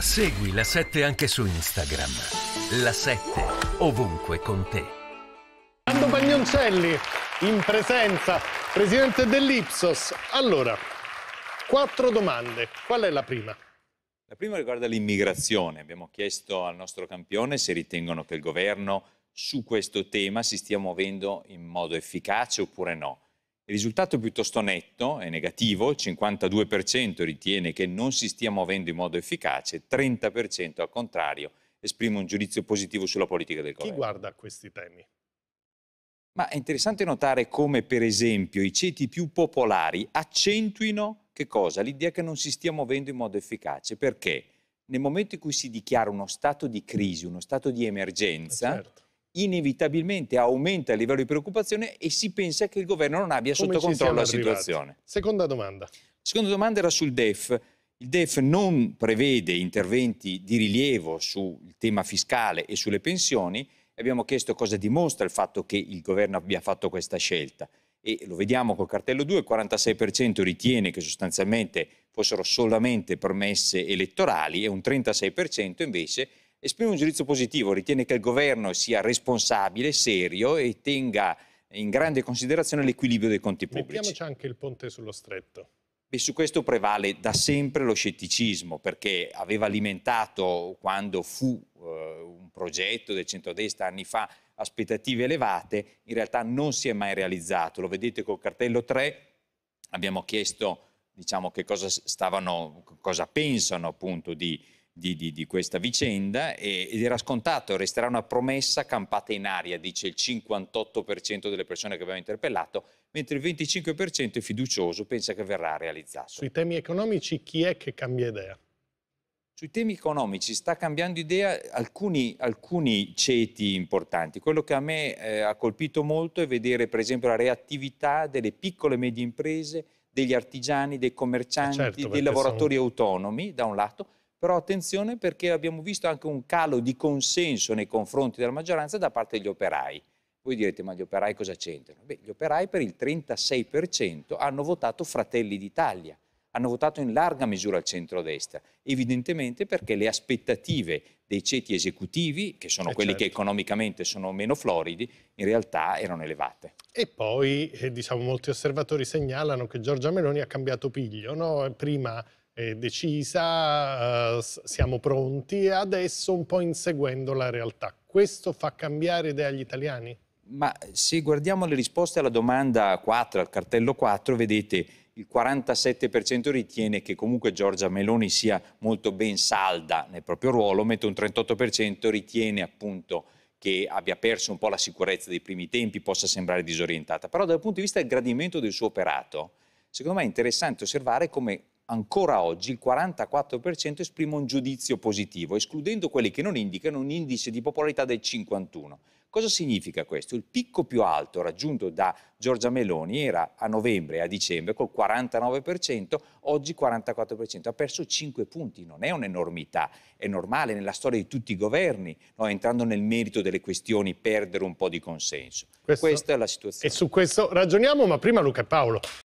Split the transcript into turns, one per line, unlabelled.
Segui la
7 anche su Instagram. La 7 ovunque con te. Ando Pagnoncelli in presenza, presidente dell'Ipsos. Allora, quattro domande. Qual è la prima?
La prima riguarda l'immigrazione. Abbiamo chiesto al nostro campione se ritengono che il governo su questo tema si stia muovendo in modo efficace oppure no. Il risultato è piuttosto netto, è negativo, il 52% ritiene che non si stia muovendo in modo efficace, il 30% al contrario esprime un giudizio positivo sulla politica del Chi governo.
Chi guarda questi temi?
Ma è interessante notare come, per esempio, i ceti più popolari accentuino che cosa? L'idea che non si stia muovendo in modo efficace. Perché? Nel momento in cui si dichiara uno stato di crisi, uno stato di emergenza, eh certo inevitabilmente aumenta il livello di preoccupazione e si pensa che il governo non abbia Come sotto controllo la arrivati? situazione. Seconda domanda. Seconda domanda era sul DEF. Il DEF non prevede interventi di rilievo sul tema fiscale e sulle pensioni. Abbiamo chiesto cosa dimostra il fatto che il governo abbia fatto questa scelta. E lo vediamo col cartello 2, il 46% ritiene che sostanzialmente fossero solamente promesse elettorali e un 36% invece esprime un giudizio positivo, ritiene che il governo sia responsabile, serio e tenga in grande considerazione l'equilibrio dei conti pubblici.
Mettiamoci anche il ponte sullo stretto.
E su questo prevale da sempre lo scetticismo, perché aveva alimentato, quando fu uh, un progetto del centrodestra anni fa, aspettative elevate, in realtà non si è mai realizzato. Lo vedete col cartello 3, abbiamo chiesto diciamo, che cosa, stavano, cosa pensano appunto di, di, di, di, questa vicenda ed era scontato, resterà una promessa campata in aria, dice il 58% delle persone che abbiamo interpellato, mentre il 25% è fiducioso, pensa che verrà realizzato.
Sui temi economici chi è che cambia idea? Sui temi economici sta
cambiando idea alcuni, alcuni ceti importanti. Quello che a me eh, ha colpito molto è vedere per esempio la reattività delle piccole e medie imprese, degli artigiani, dei eh, certo, commercianti, certo, dei lavoratori sono... autonomi da un lato, però attenzione perché abbiamo visto anche un calo di consenso nei confronti della maggioranza da parte degli operai. Voi direte, ma gli operai cosa c'entrano? Beh, gli operai per il 36% hanno votato Fratelli d'Italia, hanno votato in larga misura il centrodestra, evidentemente perché le aspettative dei ceti esecutivi, che sono eh quelli certo. che economicamente sono meno floridi, in realtà erano elevate.
E poi, eh, diciamo, molti osservatori segnalano che Giorgia Meloni ha cambiato piglio, no? Prima è decisa, eh, siamo pronti, adesso un po' inseguendo la realtà. Questo fa cambiare idea agli italiani? Ma
se guardiamo le risposte alla domanda 4, al cartello 4, vedete il 47% ritiene che comunque Giorgia Meloni sia molto ben salda nel proprio ruolo, mentre un 38% ritiene appunto che abbia perso un po' la sicurezza dei primi tempi, possa sembrare disorientata. Però dal punto di vista del gradimento del suo operato, secondo me è interessante osservare come ancora oggi il 44% esprime un giudizio positivo, escludendo quelli che non indicano un indice di popolarità del 51%. Cosa significa questo? Il picco più alto raggiunto da Giorgia Meloni era a novembre e a dicembre col 49%, oggi 44%, ha perso 5 punti, non è un'enormità, è normale nella storia di tutti i governi, no? entrando nel merito delle questioni, perdere un po' di consenso. Questo... Questa è la situazione.
E su questo ragioniamo, ma prima Luca e Paolo.